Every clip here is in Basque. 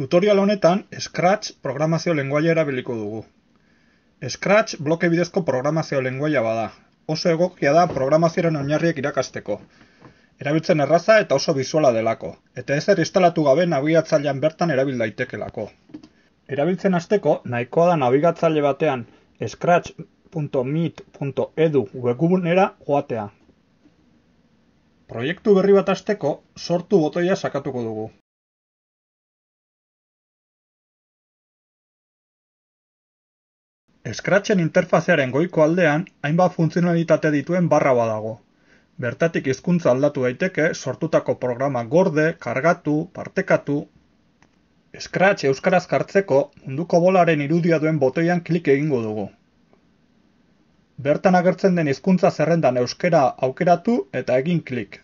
Tutorial honetan Scratch programazio lenguaia erabiliko dugu. Scratch bloke bidezko programazio lenguaia bada. Oso egokia da programazioaren oinarriak irakasteko. Erabiltzen erraza eta oso bizuala delako eta ezer instalatu gabe nabigatzailean bertan erabil daitekelako. Erabiltzen hasteko nahikoa da nabigatzaile batean scratch.meet.edu webgunera joatea. Proiektu berri bat hasteko sortu botoia sakatuko dugu. Scratchen interfazearen goiko aldean hainbat funtzionalitate dituen barra badago. dago. Bertatik hizkuntza aldatu daiteke, sortutako programa gorde, kargatu, partekatu. Scratch euskaraz kartzeko munduko bolaren irudia duen botoian klik egingo dugu. Bertan agertzen den hizkuntza zerrendan euskera aukeratu eta egin klik.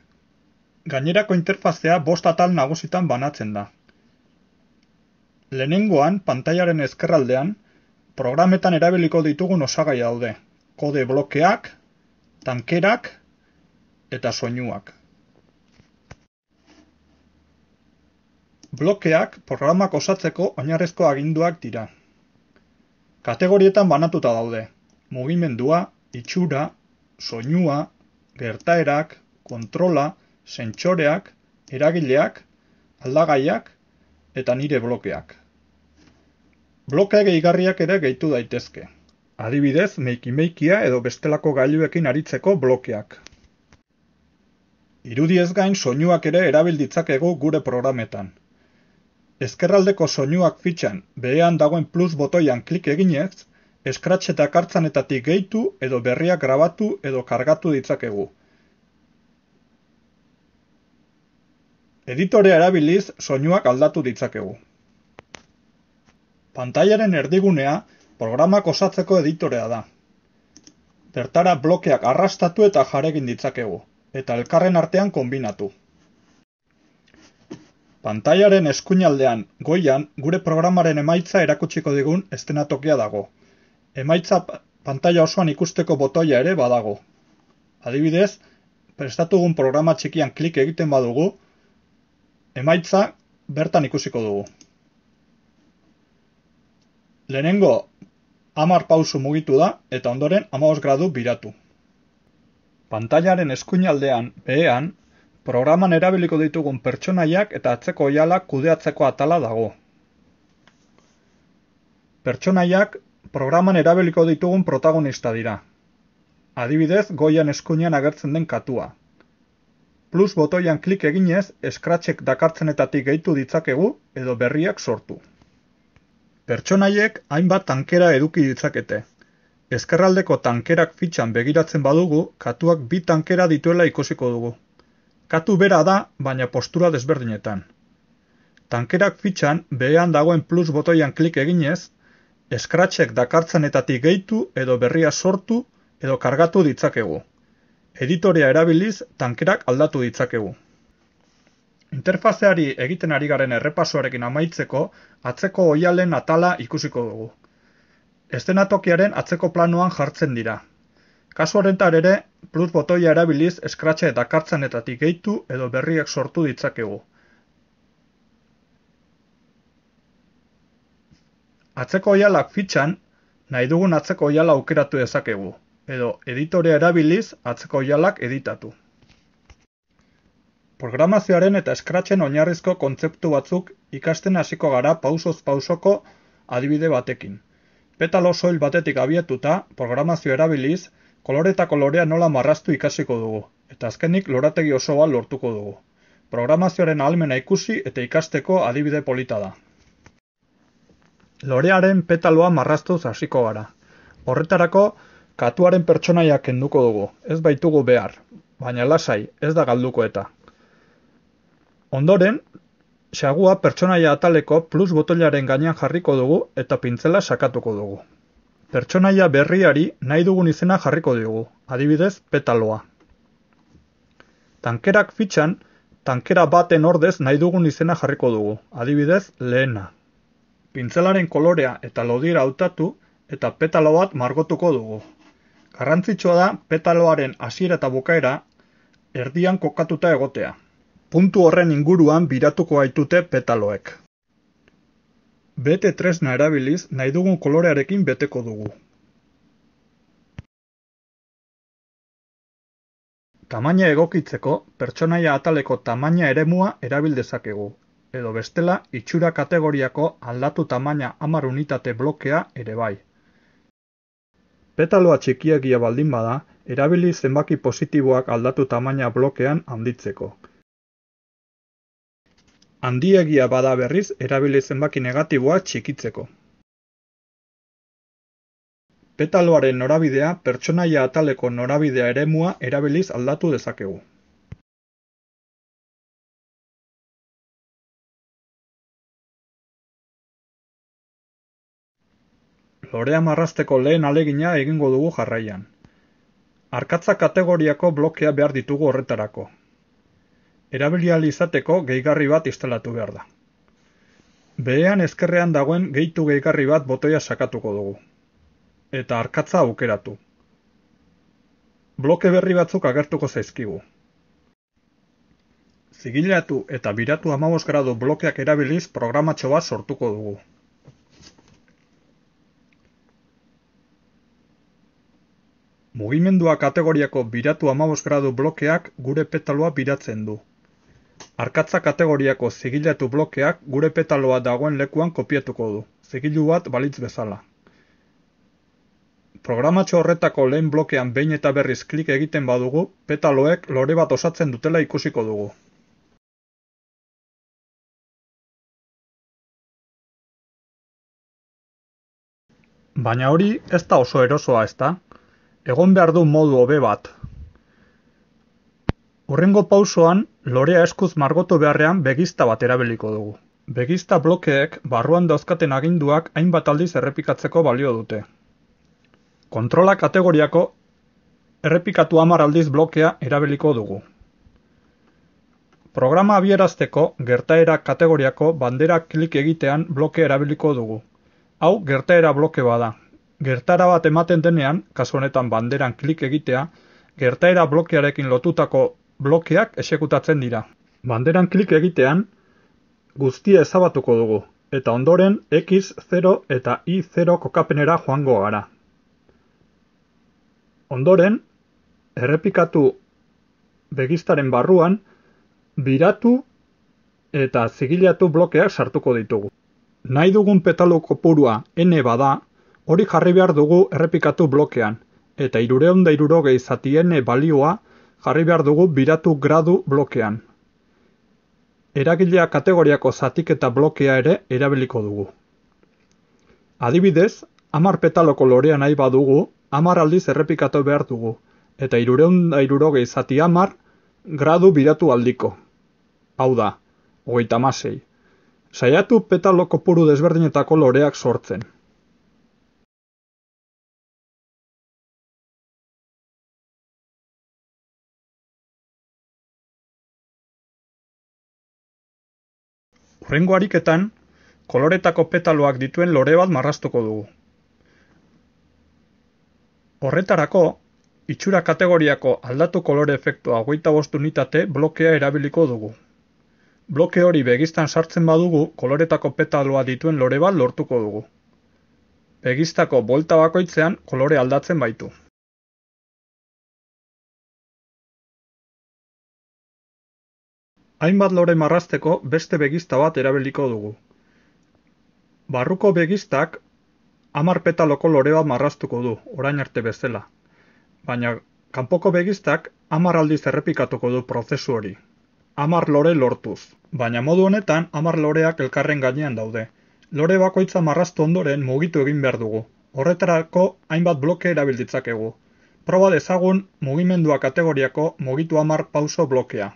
Gainerako interfazea bost atal nagusitan banatzen da. Lehenengoan, pantailaren ezkerraldean, programetan erabiliko ditugun osagai daude, kode blokeak, tankerak eta soinuak. Blokeak programak osatzeko oinarrezko aginduak dira. Kategorietan banatuta daude: mugimendua, itxura, soinua, gertaerak, kontrola, sentsoreak, eragileak, aldagaiak eta nire blokeak bloke gehigarriak ere gehitu daitezke. Adibidez, meiki-meikia edo bestelako gailuekin aritzeko blokeak. Irudiez gain soinuak ere erabilditzakegu gure programetan. Ezkerraldeko soinuak fitxan, behean dagoen plus botoian klik eginez, eskratxe eta kartzanetatik gehitu edo berriak grabatu edo kargatu ditzakegu. Editorea erabiliz soinuak aldatu ditzakegu. Pantailaren erdigunea programak osatzeko editorea da. Bertara blokeak arrastatu eta jaregin ditzakegu, eta elkarren artean kombinatu. Pantaiaren eskuinaldean goian gure programaren emaitza erakutsiko digun estenatokia dago. Emaitza pantaila osoan ikusteko botoia ere badago. Adibidez, prestatugun programa txikian klik egiten badugu, emaitza bertan ikusiko dugu lehenengo amar pausu mugitu da eta ondoren amaos gradu biratu. Pantailaren eskuinaldean, behean, programan erabiliko ditugun pertsonaiak eta atzeko oialak kudeatzeko atala dago. Pertsonaiak programan erabiliko ditugun protagonista dira. Adibidez, goian eskuinean agertzen den katua. Plus botoian klik eginez, eskratxek dakartzenetatik gehitu ditzakegu edo berriak sortu pertsonaiek hainbat tankera eduki ditzakete. Ezkerraldeko tankerak fitxan begiratzen badugu, katuak bi tankera dituela ikusiko dugu. Katu bera da, baina postura desberdinetan. Tankerak fitxan, behean dagoen plus botoian klik eginez, eskratxek dakartzanetatik gehitu edo berria sortu edo kargatu ditzakegu. Editorea erabiliz, tankerak aldatu ditzakegu. Interfazeari egiten ari garen errepasoarekin amaitzeko, atzeko oialen atala ikusiko dugu. Estenatokiaren atzeko planoan jartzen dira. Kasu horrentar ere, plus botoia erabiliz eskratxe eta kartzanetatik geitu edo berriak sortu ditzakegu. Atzeko oialak fitxan, nahi dugun atzeko oiala aukeratu dezakegu, edo editorea erabiliz atzeko oialak editatu. Programazioaren eta eskratzen oinarrizko kontzeptu batzuk ikasten hasiko gara pausoz pausoko adibide batekin. Petalo soil batetik abiatuta, programazio erabiliz, kolore eta kolorea nola marrastu ikasiko dugu, eta azkenik lorategi osoa lortuko dugu. Programazioaren almena ikusi eta ikasteko adibide polita da. Lorearen petaloa marrastu hasiko gara. Horretarako, katuaren pertsonaia kenduko dugu, ez baitugu behar, baina lasai, ez da galduko eta. Ondoren, xagua pertsonaia ataleko plus botoiaren gainean jarriko dugu eta pintzela sakatuko dugu. Pertsonaia berriari nahi dugun izena jarriko dugu, adibidez petaloa. Tankerak fitxan, tankera baten ordez nahi dugun izena jarriko dugu, adibidez lehena. Pintzelaren kolorea eta lodira hautatu eta petalo bat margotuko dugu. Garrantzitsua da petaloaren hasiera eta bukaera erdian kokatuta egotea puntu horren inguruan biratuko aitute petaloek. Bete tresna erabiliz nahi dugun kolorearekin beteko dugu. Tamaina egokitzeko, pertsonaia ataleko tamaina eremua erabil dezakegu, edo bestela itxura kategoriako aldatu tamaina hamar unitate blokea ere bai. Petaloa txikiegia baldin bada, erabili zenbaki positiboak aldatu tamaina blokean handitzeko handiegia bada berriz erabili zenbaki negatiboa txikitzeko. Petaloaren norabidea pertsonaia ataleko norabidea eremua erabiliz aldatu dezakegu. Lorea marrasteko lehen alegina egingo dugu jarraian. Arkatza kategoriako blokea behar ditugu horretarako erabilial izateko gehigarri bat instalatu behar da. Behean ezkerrean dagoen gehitu gehigarri bat botoia sakatuko dugu. Eta arkatza aukeratu. Bloke berri batzuk agertuko zaizkigu. Zigilatu eta biratu amabos gradu blokeak erabiliz programatxo bat sortuko dugu. Mugimendua kategoriako biratu amabos gradu blokeak gure petaloa biratzen du. Arkatza kategoriako zigilatu blokeak gure petaloa dagoen lekuan kopiatuko du, zigilu bat balitz bezala. Programatxo horretako lehen blokean behin eta berriz klik egiten badugu, petaloek lore bat osatzen dutela ikusiko dugu. Baina hori, ez da oso erosoa ez da. Egon behar du modu hobe bat, Horrengo pausoan, lorea eskuz margotu beharrean begista bat erabiliko dugu. Begista blokeek barruan dauzkaten aginduak hainbat aldiz errepikatzeko balio dute. Kontrola kategoriako errepikatu hamar aldiz blokea erabiliko dugu. Programa abierazteko gertaera kategoriako bandera klik egitean bloke erabiliko dugu. Hau gertaera bloke bada. Gertara bat ematen denean, kasu honetan banderan klik egitea, gertaera blokearekin lotutako blokeak esekutatzen dira. Banderan klik egitean, guztia ezabatuko dugu, eta ondoren X0 eta I0 kokapenera joango gara. Ondoren, errepikatu begistaren barruan, biratu eta zigilatu blokeak sartuko ditugu. Nahi dugun petalo kopurua N bada, hori jarri behar dugu errepikatu blokean, eta irureunda irurogei zati N balioa jarri behar dugu biratu gradu blokean. Eragilea kategoriako zatiketa blokea ere erabiliko dugu. Adibidez, amar petaloko lorea nahi badugu, amar aldiz errepikatu behar dugu, eta irureun da irurogei zati amar, gradu biratu aldiko. Hau da, hogeita masei. Saiatu petaloko puru desberdinetako loreak sortzen. Urrengo ariketan, koloretako petaloak dituen lore bat marrastuko dugu. Horretarako, itxura kategoriako aldatu kolore efektua goita bostu nitate blokea erabiliko dugu. Bloke hori begiztan sartzen badugu, koloretako petaloa dituen lore bat lortuko dugu. Begiztako bolta bakoitzean kolore aldatzen baitu. hainbat lore marrazteko beste begizta bat erabiliko dugu. Barruko begiztak hamar petaloko lore bat marraztuko du, orain arte bezala. Baina kanpoko begiztak hamar aldiz errepikatuko du prozesu hori. Hamar lore lortuz, baina modu honetan hamar loreak elkarren gainean daude. Lore bakoitza marraztu ondoren mugitu egin behar dugu. Horretarako hainbat bloke erabilditzakegu. Proba dezagun mugimendua kategoriako mugitu hamar pauso blokea.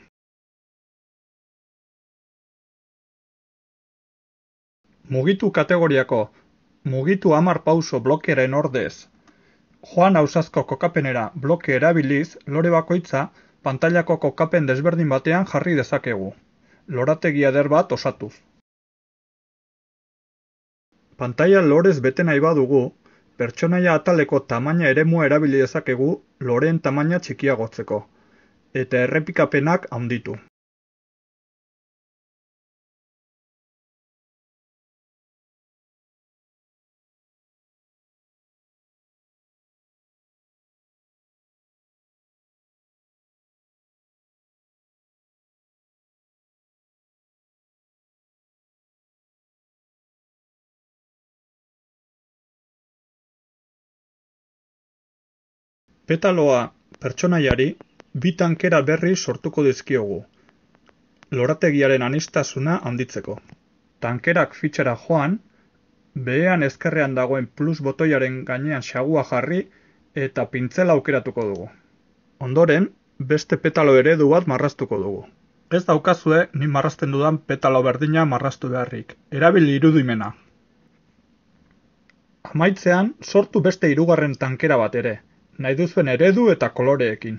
mugitu kategoriako mugitu hamar pauso blokeren ordez. Joan ausazko kokapenera bloke erabiliz lore bakoitza pantailako kokapen desberdin batean jarri dezakegu. Lorategia der bat osatuz. Pantaila lorez bete nahi badugu, pertsonaia ataleko tamaina eremua erabili dezakegu loren tamaina txikiagotzeko eta errepikapenak handitu. petaloa pertsonaiari bi tankera berri sortuko dizkiogu. Lorategiaren anistasuna handitzeko. Tankerak fitxera joan, behean ezkerrean dagoen plus botoiaren gainean xagua jarri eta pintzela aukeratuko dugu. Ondoren, beste petalo eredu bat marrastuko dugu. Ez daukazue, ni marrasten dudan petalo berdina marrastu beharrik. Erabil irudimena. Amaitzean, sortu beste hirugarren tankera bat ere nahi duzuen eredu eta koloreekin.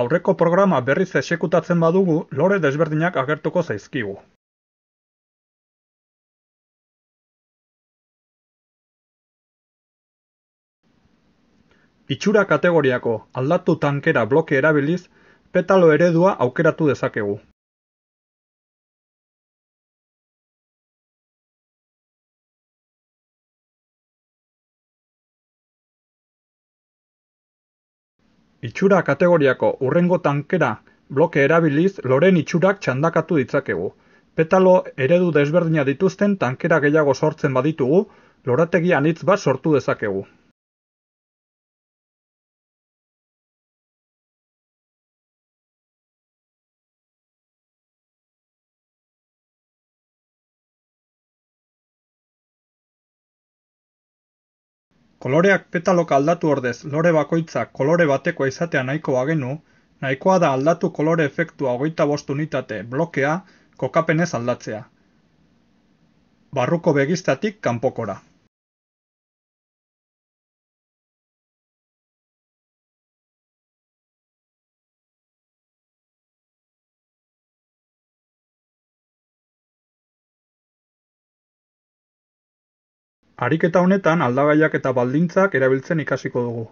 Aurreko programa berriz esekutatzen badugu, lore desberdinak agertuko zaizkigu. itxura kategoriako aldatu tankera bloke erabiliz, petalo eredua aukeratu dezakegu. Itxura kategoriako urrengo tankera bloke erabiliz loren itxurak txandakatu ditzakegu. Petalo eredu desberdina dituzten tankera gehiago sortzen baditugu, lorategian itz bat sortu dezakegu. Koloreak petaloka aldatu ordez lore bakoitza kolore batekoa izatea nahiko bagenu, nahikoa da aldatu kolore efektua goita bostu nitate blokea kokapenez aldatzea. Barruko begiztatik kanpokora. Ariketa honetan aldagaiak eta baldintzak erabiltzen ikasiko dugu.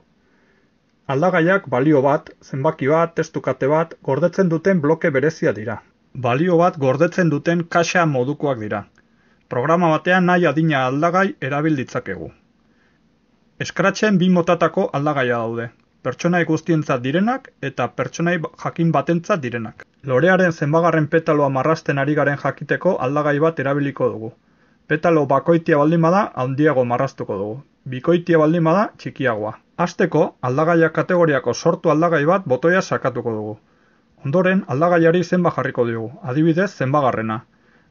Aldagaiak balio bat, zenbaki bat, testukate bat, gordetzen duten bloke berezia dira. Balio bat gordetzen duten kaxa modukoak dira. Programa batean nahi adina aldagai erabil ditzakegu. Eskratzen bi motatako aldagaia daude. Pertsonai guztientzat direnak eta pertsonai ba- jakin batentzat direnak. Lorearen zenbagarren petaloa marrasten ari garen jakiteko aldagai bat erabiliko dugu petalo bakoitia baldin bada handiago marrastuko dugu. Bikoitia baldin bada txikiagoa. Hasteko aldagaia kategoriako sortu aldagai bat botoia sakatuko dugu. Ondoren aldagaiari zenba jarriko dugu, adibidez zenbagarrena.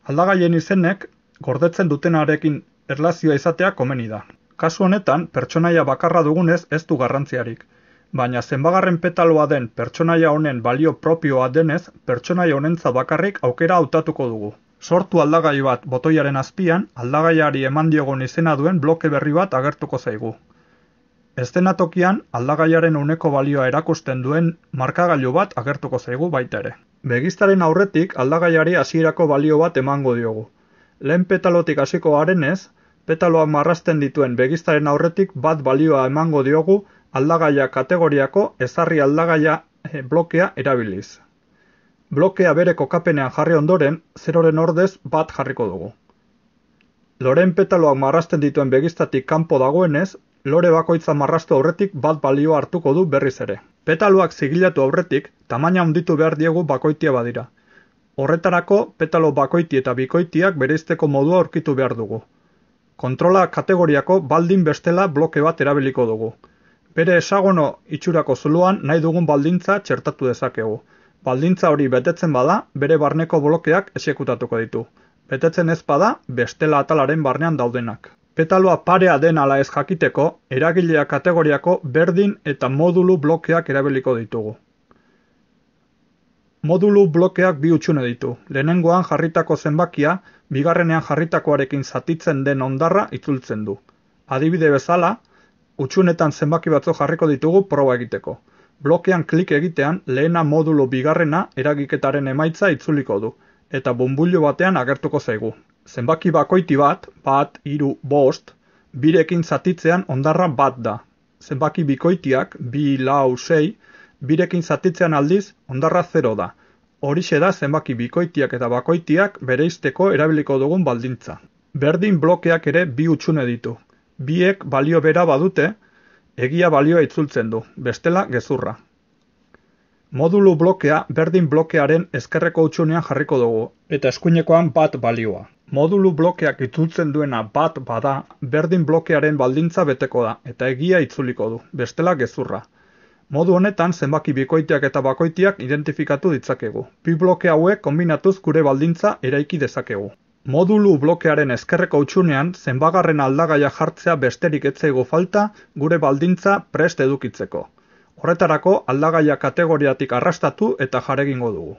Aldagaien izenek gordetzen dutenarekin erlazioa izatea komeni da. Kasu honetan pertsonaia bakarra dugunez ez du garrantziarik. Baina zenbagarren petaloa den pertsonaia honen balio propioa denez pertsonaia honentza bakarrik aukera hautatuko dugu. Sortu aldagai bat botoiaren azpian, aldagaiari eman diogon izena duen bloke berri bat agertuko zaigu. Estenatokian, aldagaiaren uneko balioa erakusten duen markagailu bat agertuko zaigu baita ere. Begistaren aurretik, aldagaiari hasierako balio bat emango diogu. Lehen petalotik hasiko arenez, petaloa marrasten dituen begistaren aurretik bat balioa emango diogu aldagaia kategoriako ezarri aldagaia eh, blokea erabiliz blokea bere kokapenean jarri ondoren, zeroren ordez bat jarriko dugu. Loren petaloak marrasten dituen begiztatik kanpo dagoenez, lore bakoitza marrastu aurretik bat balio hartuko du berriz ere. Petaloak zigilatu aurretik, tamaina handitu behar diegu bakoitia badira. Horretarako, petalo bakoiti eta bikoitiak bereizteko modua aurkitu behar dugu. Kontrola kategoriako baldin bestela bloke bat erabiliko dugu. Bere esagono itxurako zuluan nahi dugun baldintza txertatu dezakegu. Baldintza hori betetzen bada, bere barneko blokeak esekutatuko ditu. Betetzen ez bada, bestela atalaren barnean daudenak. Petaloa parea den ala ez jakiteko, eragilea kategoriako berdin eta modulu blokeak erabiliko ditugu. Modulu blokeak bi utxune ditu. Lehenengoan jarritako zenbakia, bigarrenean jarritakoarekin zatitzen den ondarra itzultzen du. Adibide bezala, utxunetan zenbaki batzu jarriko ditugu proba egiteko blokean klik egitean lehena modulo bigarrena eragiketaren emaitza itzuliko du, eta bumbulio batean agertuko zaigu. Zenbaki bakoiti bat, bat, iru, bost, birekin zatitzean ondarra bat da. Zenbaki bikoitiak, bi, lau, sei, birekin zatitzean aldiz ondarra zero da. Horixe da zenbaki bikoitiak eta bakoitiak bereizteko erabiliko dugun baldintza. Berdin blokeak ere bi utxune ditu. Biek balio bera badute, egia balioa itzultzen du, bestela gezurra. Modulu blokea berdin blokearen ezkerreko utxunean jarriko dugu, eta eskuinekoan bat balioa. Modulu blokeak itzultzen duena bat bada, berdin blokearen baldintza beteko da, eta egia itzuliko du, bestela gezurra. Modu honetan zenbaki bikoiteak eta bakoitiak identifikatu ditzakegu. Pi bloke hauek kombinatuz gure baldintza eraiki dezakegu modulu blokearen eskerreko utxunean zenbagarren aldagaia jartzea besterik etzeigo falta gure baldintza prest edukitzeko. Horretarako aldagaia kategoriatik arrastatu eta jaregingo dugu.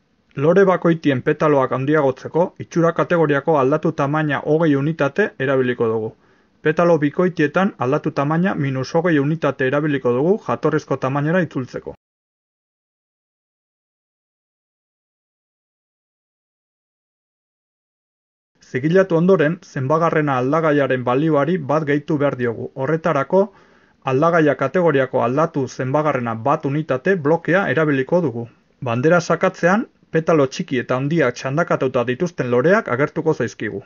Lore bakoitien petaloak handiagotzeko, itxura kategoriako aldatu tamaina hogei unitate erabiliko dugu. Petalo bikoitietan aldatu tamaina minus hogei unitate erabiliko dugu jatorrezko tamainera itzultzeko. Zigilatu ondoren, zenbagarrena aldagaiaren balioari bat gehitu behar diogu. Horretarako, aldagaia kategoriako aldatu zenbagarrena bat unitate blokea erabiliko dugu. Bandera sakatzean, petalo txiki eta hondiak txandakatuta dituzten loreak agertuko zaizkigu.